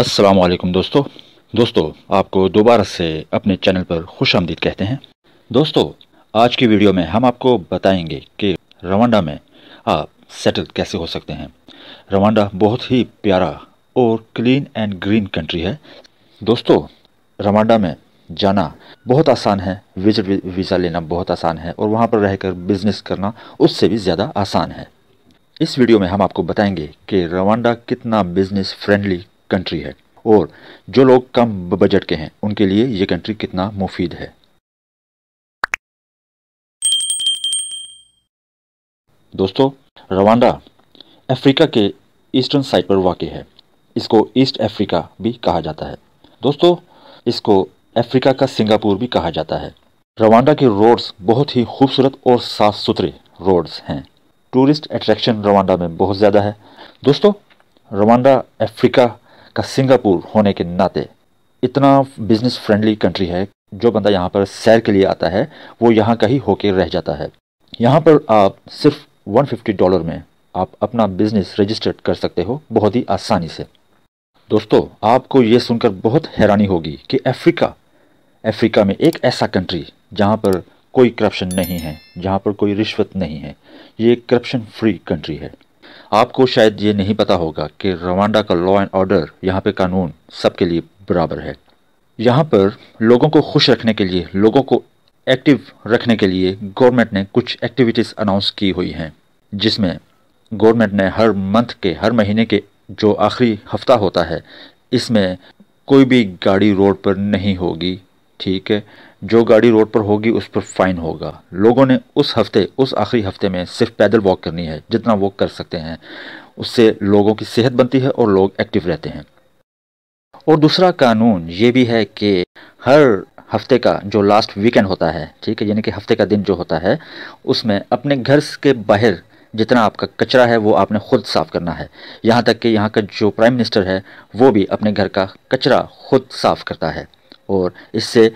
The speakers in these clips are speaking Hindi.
असलम दोस्तों दोस्तों आपको दोबारा से अपने चैनल पर खुश आमदीद कहते हैं दोस्तों आज की वीडियो में हम आपको बताएंगे कि रवांडा में आप सेटल कैसे हो सकते हैं रवांडा बहुत ही प्यारा और क्लीन एंड ग्रीन कंट्री है दोस्तों रवांडा में जाना बहुत आसान है विजिट वीज़ा लेना बहुत आसान है और वहाँ पर रहकर बिजनेस करना उससे भी ज़्यादा आसान है इस वीडियो में हम आपको बताएंगे कि रवांडा कितना बिजनेस फ्रेंडली कंट्री है और जो लोग कम बजट के हैं उनके लिए ये कंट्री कितना मुफीद है दोस्तों रवांडा अफ्रीका के ईस्टर्न साइड पर वाक़ है इसको ईस्ट अफ्रीका भी कहा जाता है दोस्तों इसको अफ्रीका का सिंगापुर भी कहा जाता है रवांडा के रोड्स बहुत ही खूबसूरत और साफ़ सुथरे रोड्स हैं टूरिस्ट अट्रैक्शन रवांडा में बहुत ज़्यादा है दोस्तों रवांडा अफ्रीका का सिंगापुर होने के नाते इतना बिजनेस फ्रेंडली कंट्री है जो बंदा यहाँ पर सैर के लिए आता है वो यहाँ का ही होके रह जाता है यहाँ पर आप सिर्फ 150 डॉलर में आप अपना बिजनेस रजिस्टर्ड कर सकते हो बहुत ही आसानी से दोस्तों आपको ये सुनकर बहुत हैरानी होगी कि अफ्रीका अफ्रीका में एक ऐसा कंट्री जहाँ पर कोई करप्शन नहीं है जहाँ पर कोई रिश्वत नहीं है ये करप्शन फ्री कंट्री है आपको शायद ये नहीं पता होगा कि रवांडा का लॉ एंड ऑर्डर यहाँ पे कानून सबके लिए बराबर है यहाँ पर लोगों को खुश रखने के लिए लोगों को एक्टिव रखने के लिए गवर्नमेंट ने कुछ एक्टिविटीज़ अनाउंस की हुई हैं जिसमें गवर्नमेंट ने हर मंथ के हर महीने के जो आखिरी हफ्ता होता है इसमें कोई भी गाड़ी रोड पर नहीं होगी ठीक है जो गाड़ी रोड पर होगी उस पर फाइन होगा लोगों ने उस हफ्ते उस आखिरी हफ्ते में सिर्फ पैदल वॉक करनी है जितना वॉक कर सकते हैं उससे लोगों की सेहत बनती है और लोग एक्टिव रहते हैं और दूसरा कानून ये भी है कि हर हफ्ते का जो लास्ट वीकेंड होता है ठीक है यानी कि हफ्ते का दिन जो होता है उसमें अपने घर के बाहर जितना आपका कचरा है वो आपने खुद साफ़ करना है यहाँ तक कि यहाँ का जो प्राइम मिनिस्टर है वो भी अपने घर का कचरा खुद साफ़ करता है और इससे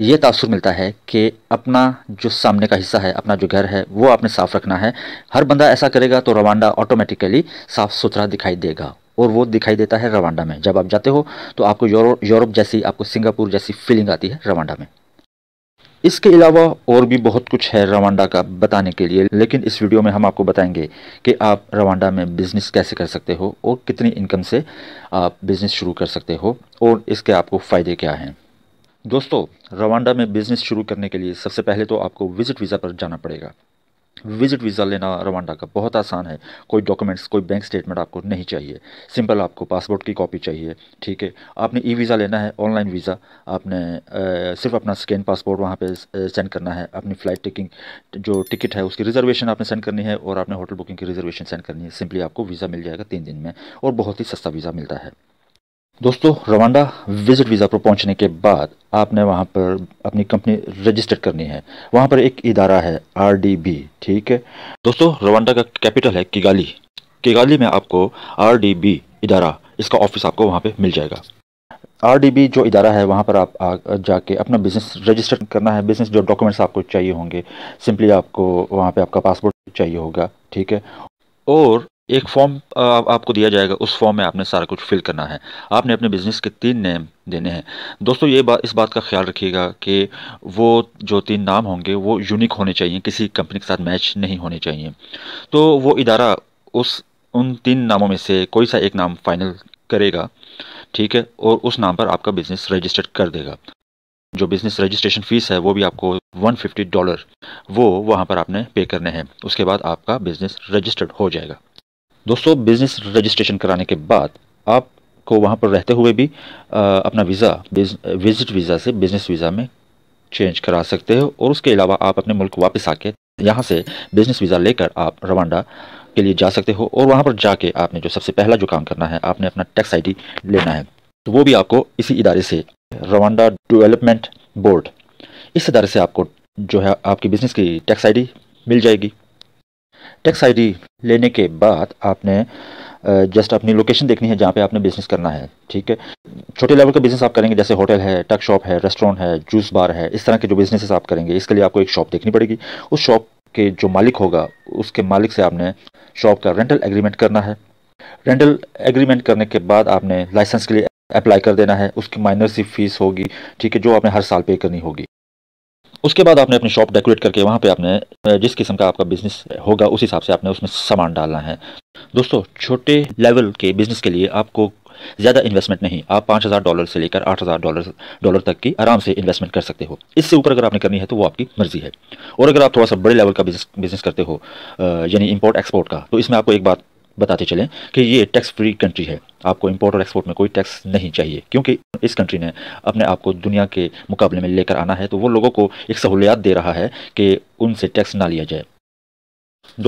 ये तासुर मिलता है कि अपना जो सामने का हिस्सा है अपना जो घर है वो आपने साफ़ रखना है हर बंदा ऐसा करेगा तो रवांडा ऑटोमेटिकली साफ़ सुथरा दिखाई देगा और वो दिखाई देता है रवांडा में जब आप जाते हो तो आपको यूरो, यूरोप जैसी आपको सिंगापुर जैसी फीलिंग आती है रवांडा में इसके अलावा और भी बहुत कुछ है रवांडा का बताने के लिए लेकिन इस वीडियो में हम आपको बताएंगे कि आप रवांडा में बिज़नेस कैसे कर सकते हो और कितनी इनकम से आप बिज़नेस शुरू कर सकते हो और इसके आपको फ़ायदे क्या हैं दोस्तों रवांडा में बिज़नेस शुरू करने के लिए सबसे पहले तो आपको विजिट वीज़ा पर जाना पड़ेगा विजिट वीज़ा लेना रवांडा का बहुत आसान है कोई डॉक्यूमेंट्स कोई बैंक स्टेटमेंट आपको नहीं चाहिए सिंपल आपको पासपोर्ट की कॉपी चाहिए ठीक है आपने ई वीज़ा लेना है ऑनलाइन वीज़ा आपने आ, सिर्फ अपना स्कैन पासपोर्ट वहाँ पे सेंड करना है अपनी फ़्लाइट टिकिंग जो टिकट है उसकी रिजर्वेशन आपने सेंड करनी है और आपने होटल बुकिंग की रिजर्वेशन सेंड करनी है सिंपली आपको वीज़ा मिल जाएगा तीन दिन में और बहुत ही सस्ता वीज़ा मिलता है दोस्तों रवांडा विजिट वीज़ा पर पहुंचने के बाद आपने वहां पर अपनी कंपनी रजिस्टर करनी है वहां पर एक इदारा है आरडीबी ठीक है दोस्तों रवांडा का कैपिटल है किगाली किगाली में आपको आरडीबी इदारा इसका ऑफिस आपको वहां पे मिल जाएगा आरडीबी जो इदारा है वहाँ पर आप आ, जाके अपना बिज़नेस रजिस्टर करना है बिज़नेस जो डॉक्यूमेंट्स आपको चाहिए होंगे सिंपली आपको वहाँ पर आपका पासपोर्ट चाहिए होगा ठीक है और एक फॉर्म आपको दिया जाएगा उस फॉर्म में आपने सारा कुछ फिल करना है आपने अपने बिज़नेस के तीन नेम देने हैं दोस्तों ये बात इस बात का ख्याल रखिएगा कि वो जो तीन नाम होंगे वो यूनिक होने चाहिए किसी कंपनी के साथ मैच नहीं होने चाहिए तो वो इदारा उस उन तीन नामों में से कोई सा एक नाम फाइनल करेगा ठीक है और उस नाम पर आपका बिज़नेस रजिस्टर्ड कर देगा जो बिज़नेस रजिस्ट्रेशन फ़ीस है वो भी आपको 150 डॉलर वो वहाँ पर आपने पे करने हैं उसके बाद आपका बिज़नेस रजिस्टर्ड हो जाएगा दोस्तों बिज़नेस रजिस्ट्रेशन कराने के बाद आपको वहाँ पर रहते हुए भी आ, अपना वीज़ा विजिट वीज़ा से बिज़नेस वीज़ा में चेंज करा सकते हो और उसके अलावा आप अपने मुल्क वापस आके यहाँ से बिज़नेस वीज़ा लेकर आप रवांडा के लिए जा सकते हो और वहाँ पर जाके आपने जो सबसे पहला जो काम करना है आपने अपना टैक्स आई लेना है तो वो भी आपको इसी इदारे से रवांडा डेवलपमेंट बोर्ड इस इदारे से आपको जो है आपकी बिज़नेस की टैक्स आई मिल जाएगी टैक्स आईडी लेने के बाद आपने जस्ट अपनी लोकेशन देखनी है जहाँ पे आपने बिज़नेस करना है ठीक है छोटे लेवल का बिज़नेस आप करेंगे जैसे होटल है टक शॉप है रेस्टोरेंट है जूस बार है इस तरह के जो बिजनेस आप करेंगे इसके लिए आपको एक शॉप देखनी पड़ेगी उस शॉप के जो मालिक होगा उसके मालिक से आपने शॉप का रेंटल एग्रीमेंट करना है रेंटल एग्रीमेंट करने के बाद आपने लाइसेंस के लिए अप्लाई कर देना है उसकी माइनर सी फीस होगी ठीक है जो आपने हर साल पे करनी होगी उसके बाद आपने अपनी शॉप डेकोरेट करके वहाँ पे आपने जिस किस्म का आपका बिजनेस होगा उस हिसाब से आपने उसमें सामान डालना है दोस्तों छोटे लेवल के बिजनेस के लिए आपको ज़्यादा इन्वेस्टमेंट नहीं आप पाँच हज़ार डॉलर से लेकर आठ हज़ार डॉलर डॉलर तक की आराम से इन्वेस्टमेंट कर सकते हो इससे ऊपर अगर आपने करनी है तो वो आपकी मर्जी है और अगर आप थोड़ा सा बड़े लेवल का बिजनेस बिजनेस करते हो यानी इम्पोर्ट एक्सपोर्ट का तो इसमें आपको एक बात बताते चलें कि ये टैक्स फ्री कंट्री है आपको इंपोर्ट और एक्सपोर्ट में कोई टैक्स नहीं चाहिए क्योंकि इस कंट्री ने अपने आप को दुनिया के मुकाबले में लेकर आना है तो वो लोगों को एक सहूलियात दे रहा है कि उनसे टैक्स ना लिया जाए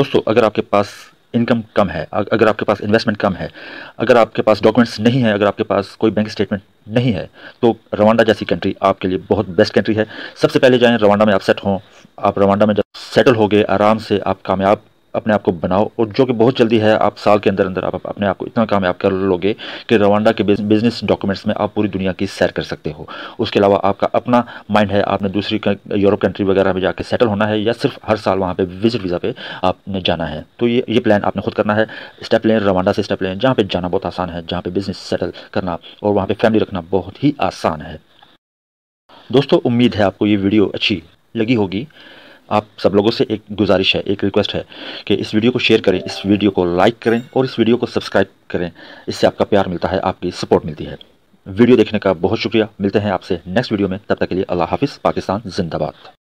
दोस्तों अगर आपके पास इनकम कम है अगर आपके पास इन्वेस्टमेंट कम है अगर आपके पास डॉक्यूमेंट्स नहीं है अगर आपके पास कोई बैंक स्टेटमेंट नहीं है तो रवांडा जैसी कंट्री आपके लिए बहुत बेस्ट कंट्री है सबसे पहले जाएं रवांडा में आप सेट हों आप रवांडा में जब सेटल हो गए आराम से आप कामयाब अपने आप को बनाओ और जो कि बहुत जल्दी है आप साल के अंदर अंदर आप अपने आप को इतना कामयाब कर लोगे कि रवांडा के बिजनेस डॉक्यूमेंट्स में आप पूरी दुनिया की सैर कर सकते हो उसके अलावा आपका अपना माइंड है आपने दूसरी यूरोप कंट्री वगैरह में जाकर सेटल होना है या सिर्फ हर साल वहाँ पर विजिट वीज़ा पे आपने जाना है तो ये ये प्लान आपने खुद करना है स्टेप लें रवांडा से स्टेप लें जहाँ पर जाना बहुत आसान है जहाँ पर बिजनेस सेटल करना और वहाँ पर फैमिली रखना बहुत ही आसान है दोस्तों उम्मीद है आपको ये वीडियो अच्छी लगी होगी आप सब लोगों से एक गुजारिश है एक रिक्वेस्ट है कि इस वीडियो को शेयर करें इस वीडियो को लाइक करें और इस वीडियो को सब्सक्राइब करें इससे आपका प्यार मिलता है आपकी सपोर्ट मिलती है वीडियो देखने का बहुत शुक्रिया मिलते हैं आपसे नेक्स्ट वीडियो में तब तक के लिए अल्लाह हाफिज़ पाकिस्तान जिंदाबाद